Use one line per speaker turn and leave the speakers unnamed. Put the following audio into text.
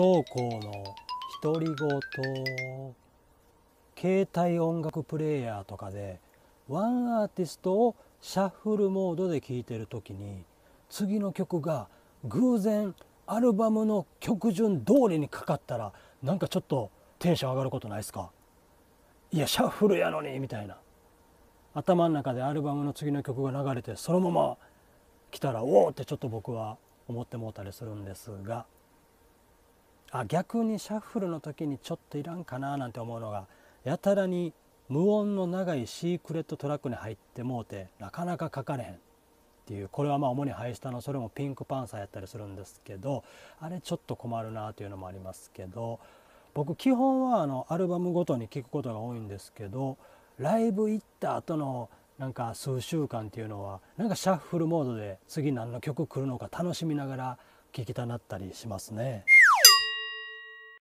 不走の独り言携帯音楽プレーヤーとかでワンアーティストをシャッフルモードで聴いてる時に次の曲が偶然アルバムの曲順通りにかかったらなんかちょっとテンション上がることないですかいやシャッフルやのにみたいな頭の中でアルバムの次の曲が流れてそのまま来たらおおってちょっと僕は思ってもうたりするんですが。あ逆にシャッフルの時にちょっといらんかななんて思うのがやたらに無音の長いシークレットトラックに入ってもうてなかなか書かれへんっていうこれはまあ主にハイスタのそれもピンクパンサーやったりするんですけどあれちょっと困るなというのもありますけど僕基本はあのアルバムごとに聴くことが多いんですけどライブ行った後のなんか数週間っていうのはなんかシャッフルモードで次何の曲来るのか楽しみながら聴きたなったりしますね。